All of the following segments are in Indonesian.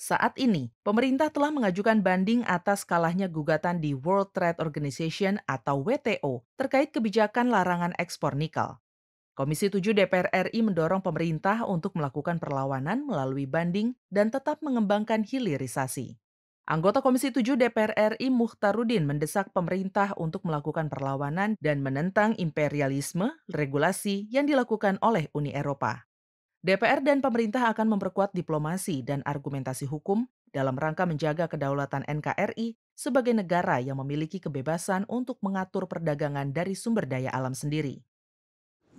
Saat ini, pemerintah telah mengajukan banding atas kalahnya gugatan di World Trade Organization atau WTO terkait kebijakan larangan ekspor nikel. Komisi 7 DPR RI mendorong pemerintah untuk melakukan perlawanan melalui banding dan tetap mengembangkan hilirisasi. Anggota Komisi 7 DPR RI Muhtarudin mendesak pemerintah untuk melakukan perlawanan dan menentang imperialisme regulasi yang dilakukan oleh Uni Eropa. DPR dan pemerintah akan memperkuat diplomasi dan argumentasi hukum dalam rangka menjaga kedaulatan NKRI sebagai negara yang memiliki kebebasan untuk mengatur perdagangan dari sumber daya alam sendiri.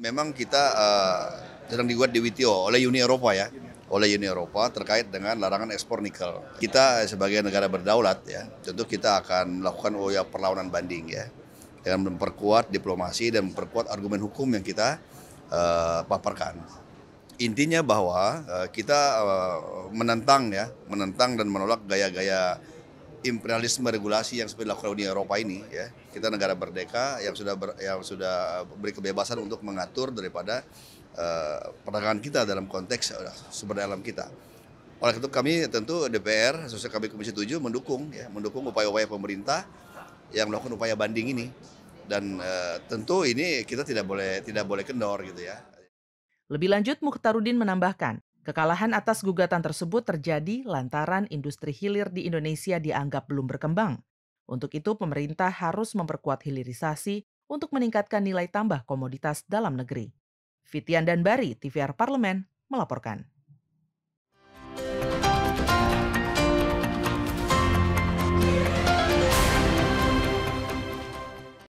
Memang kita uh, sedang dibuat di WTO oleh Uni Eropa ya, oleh Uni Eropa terkait dengan larangan ekspor nikel. Kita sebagai negara berdaulat ya, tentu kita akan melakukan oh ya, perlawanan banding ya dengan memperkuat diplomasi dan memperkuat argumen hukum yang kita uh, paparkan intinya bahwa eh, kita eh, menentang ya, menentang dan menolak gaya-gaya imperialisme regulasi yang seperti dilakukan Uni Eropa ini ya. Kita negara merdeka yang sudah ber, yang sudah eh, beri kebebasan untuk mengatur daripada uh, perdagangan kita dalam konteks uh, sumber daya alam kita. Oleh itu kami tentu DPR sesuai kami Komisi 7 mendukung ya, mendukung upaya-upaya pemerintah yang melakukan upaya banding ini. Dan uh, tentu ini kita tidak boleh tidak boleh kendor gitu ya. Lebih lanjut, Mukhtarudin menambahkan, kekalahan atas gugatan tersebut terjadi lantaran industri hilir di Indonesia dianggap belum berkembang. Untuk itu, pemerintah harus memperkuat hilirisasi untuk meningkatkan nilai tambah komoditas dalam negeri. Fitian dan Bari, TVR Parlemen, melaporkan.